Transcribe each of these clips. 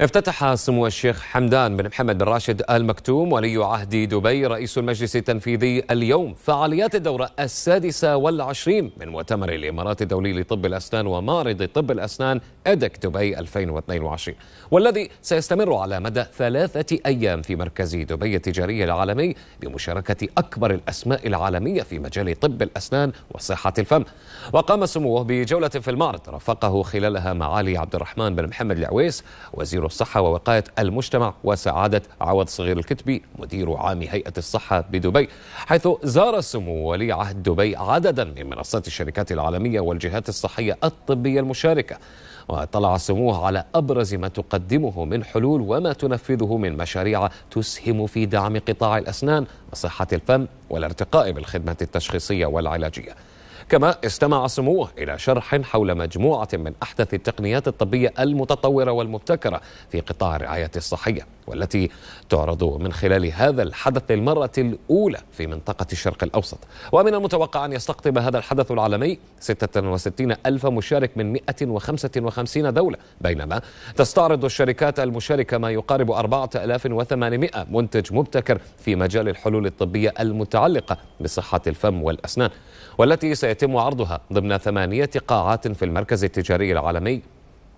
افتتح سمو الشيخ حمدان بن محمد بن راشد آل مكتوم ولي عهد دبي رئيس المجلس التنفيذي اليوم فعاليات الدورة السادسة والعشرين من مؤتمر الإمارات الدولي لطب الأسنان ومعرض طب الأسنان أدك دبي 2022 والذي سيستمر على مدى ثلاثة أيام في مركز دبي التجاري العالمي بمشاركة أكبر الأسماء العالمية في مجال طب الأسنان وصحة الفم وقام سموه بجولة في المعرض رافقه خلالها معالي عبد الرحمن بن محمد العويس وزير الصحة ووقاية المجتمع وسعادة عوض صغير الكتبي مدير عام هيئة الصحة بدبي حيث زار سمو ولي عهد دبي عددا من منصات الشركات العالمية والجهات الصحية الطبية المشاركة واطلع سموه على أبرز ما تقدمه من حلول وما تنفذه من مشاريع تسهم في دعم قطاع الأسنان وصحة الفم والارتقاء بالخدمة التشخيصية والعلاجية كما استمع سموه إلى شرح حول مجموعة من أحدث التقنيات الطبية المتطورة والمبتكرة في قطاع الرعاية الصحية والتي تعرض من خلال هذا الحدث للمرة الأولى في منطقة الشرق الأوسط ومن المتوقع أن يستقطب هذا الحدث العالمي 66 ألف مشارك من 155 دولة بينما تستعرض الشركات المشاركة ما يقارب 4800 منتج مبتكر في مجال الحلول الطبية المتعلقة بصحة الفم والأسنان والتي سيتم عرضها ضمن ثمانية قاعات في المركز التجاري العالمي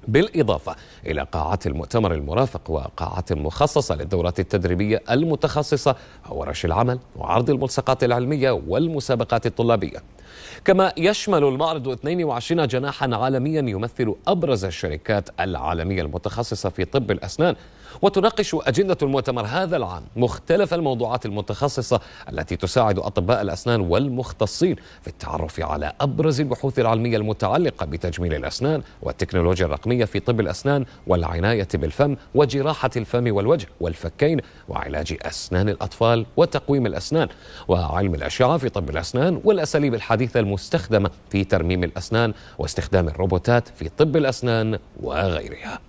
بالإضافة إلى قاعات المؤتمر المرافق وقاعات مخصصة للدورات التدريبية المتخصصة وورش العمل وعرض الملصقات العلمية والمسابقات الطلابية كما يشمل المعرض 22 جناحا عالميا يمثل أبرز الشركات العالمية المتخصصة في طب الأسنان وتناقش أجندة المؤتمر هذا العام مختلف الموضوعات المتخصصة التي تساعد أطباء الأسنان والمختصين في التعرف على أبرز البحوث العلمية المتعلقة بتجميل الأسنان والتكنولوجيا الرقمية الوطنية في طب الأسنان والعناية بالفم وجراحة الفم والوجه والفكين وعلاج أسنان الأطفال وتقويم الأسنان وعلم الأشعة في طب الأسنان والأساليب الحديثة المستخدمة في ترميم الأسنان واستخدام الروبوتات في طب الأسنان وغيرها